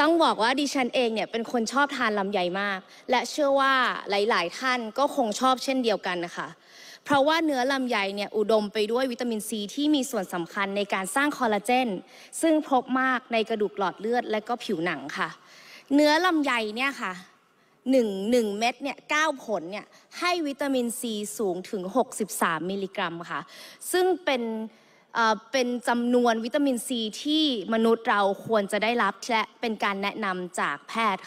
ต้องบอกว่าดิฉันเองเนี่ยเป็นคนชอบทานลำไยมาก และเชื่อว่าหลายๆท่าน ก็คงชอบเช่นเดียวกันนะคะเพราะว่าเนื้อลำไยเนี่ยอุดมไปด้วยวิตามินซี ที่มีส่วนสำคัญในการสร้างคอลลาเจน ซึ่งพบมากในกระดูกหลอดเลือดและก็ผิวหนังค่ะ เนื้อลำไยเนี่ยค่ะหนึ่งหนึ่งเม็ดเนี่ยเก้าผลเนี่ยให้วิตามินซีสูงถึง 63มิลลิกรัมค่ะซึ่งเป็นเป็นจำนวนวิตามินซีที่มนุษย์เราควรจะได้รับและเป็นการแนะนำจากแพทย์